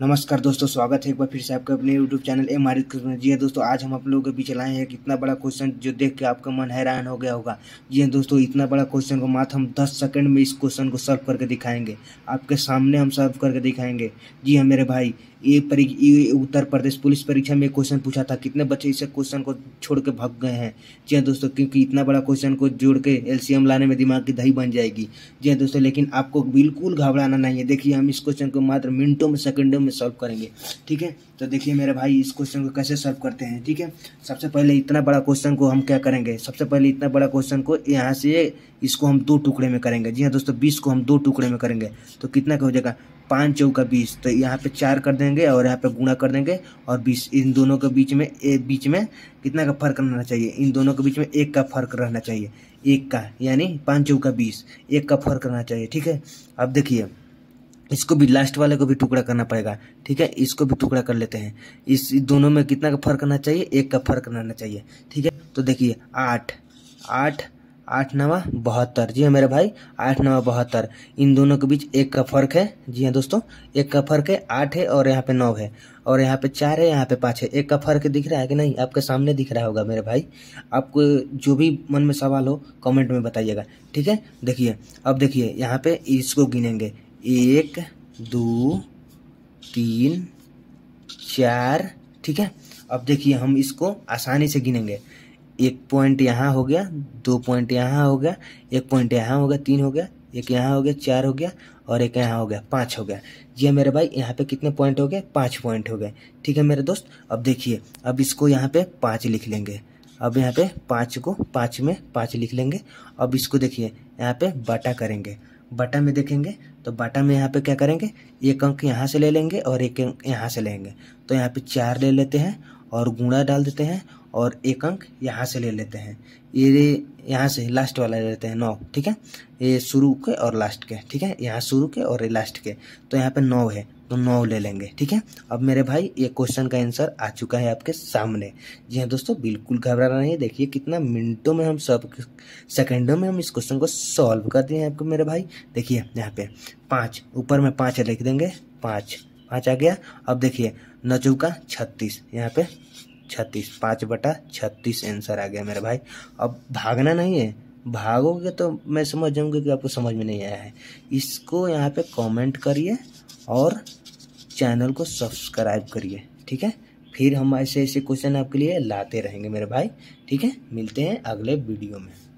नमस्कार दोस्तों स्वागत है एक बार फिर से आपका अपने YouTube channel M R Krishna ji हाँ दोस्तों आज हम आप लोगों के बीच लाए हैं एक इतना बड़ा क्वेश्चन जो देख के आपका मन हैरान हो गया होगा जी हाँ दोस्तों इतना बड़ा क्वेश्चन को मात्र हम 10 सेकंड में इस क्वेश्चन को सॉल्व करके दिखाएंगे आपके सामने हम सॉल्व करके दिखाएंगे जी हाँ मेरे भाई ये ये उत्तर प्रदेश पुलिस परीक्षा में क्वेश्चन पूछा था कितने बच्चे इसे क्वेश्चन को छोड़ के भाग गए हैं जी हाँ दोस्तों क्योंकि इतना बड़ा क्वेश्चन को जोड़ के एलसीएम लाने में दिमाग की दही बन जाएगी जी हाँ दोस्तों लेकिन आपको बिल्कुल घबराना नहीं है देखिए हम इस क्वेश्चन को मात्र मिनटों में सेकेंडों में सॉल्व करेंगे ठीक है तो देखिए मेरे भाई इस क्वेश्चन को कैसे सॉल्व करते हैं ठीक है सबसे पहले इतना बड़ा क्वेश्चन को हम क्या करेंगे सबसे पहले इतना बड़ा क्वेश्चन को यहाँ से इसको हम दो टुकड़े में करेंगे जी हाँ दोस्तों बीस को हम दो टुकड़े में करेंगे तो कितना का हो जाएगा पाँच चौका बीस तो यहाँ पे चार कर देंगे और यहाँ पे गुणा कर देंगे और बीस इन दोनों के बीच में ए बीच में कितना का फर्क रहना चाहिए इन दोनों के बीच में एक का फर्क रहना चाहिए एक का यानी पाँच चौका बीस एक का फर्क रहना चाहिए ठीक है अब देखिए इसको भी लास्ट वाले को भी टुकड़ा करना पड़ेगा ठीक है इसको भी टुकड़ा कर लेते हैं इस दोनों में कितना का फर्क रहना चाहिए एक का फर्क रहना चाहिए ठीक है तो देखिए आठ आठ आठ नवा बहत्तर जी हाँ मेरे भाई आठ नवा बहत्तर इन दोनों के बीच एक का फर्क है जी हाँ दोस्तों एक का फर्क है आठ है और यहाँ पे नौ है और यहाँ पे चार है यहाँ पे पाँच है एक का फर्क दिख रहा है कि नहीं आपके सामने दिख रहा होगा मेरे भाई आपको जो भी मन में सवाल हो कमेंट में बताइएगा ठीक है देखिए अब देखिए यहाँ पे इसको गिनेंगे एक दो तीन चार ठीक है अब देखिए हम इसको आसानी से गिनेंगे एक पॉइंट यहाँ हो गया दो पॉइंट यहाँ हो गया एक पॉइंट यहाँ हो गया तीन हो गया एक यहाँ हो गया चार हो गया और एक यहाँ हो गया पाँच हो गया ये हाँ मेरे भाई यहाँ पे कितने पॉइंट हो गए पाँच पॉइंट हो गए ठीक है मेरे दोस्त अब देखिए अब इसको यहाँ पे पाँच लिख लेंगे अब यहाँ पे पाँच को पाँच में पाँच लिख लेंगे अब इसको देखिए यहाँ पे बाटा करेंगे बाटा में देखेंगे तो बाटा में यहाँ पे क्या करेंगे एक अंक यहाँ से ले लेंगे और एक अंक यहाँ से लेंगे तो यहाँ पे चार ले लेते हैं और गुणा डाल देते हैं और एक अंक यहाँ से ले लेते हैं ये यहाँ से लास्ट वाला ले लेते हैं नौ ठीक है ये शुरू के और लास्ट के ठीक है यहाँ शुरू के और लास्ट के तो यहाँ पे नौ है तो नौ ले लेंगे ठीक है अब मेरे भाई ये क्वेश्चन का आंसर आ चुका है आपके सामने जी हाँ दोस्तों बिल्कुल घबराना नहीं देखिए कितना मिनटों में हम सब सेकेंडों में हम इस क्वेश्चन को सॉल्व कर दिए हैं आपको मेरे भाई देखिए यहाँ पे पाँच ऊपर में पाँच लिख देंगे पाँच पाँच आ गया अब देखिए नजू का छत्तीस यहाँ पे छत्तीस पाँच बटा छत्तीस आंसर आ गया मेरा भाई अब भागना नहीं है भागोगे तो मैं समझ जाऊँगी कि आपको समझ में नहीं आया है इसको यहाँ पे कमेंट करिए और चैनल को सब्सक्राइब करिए ठीक है फिर हम ऐसे ऐसे क्वेश्चन आपके लिए लाते रहेंगे मेरे भाई ठीक है मिलते हैं अगले वीडियो में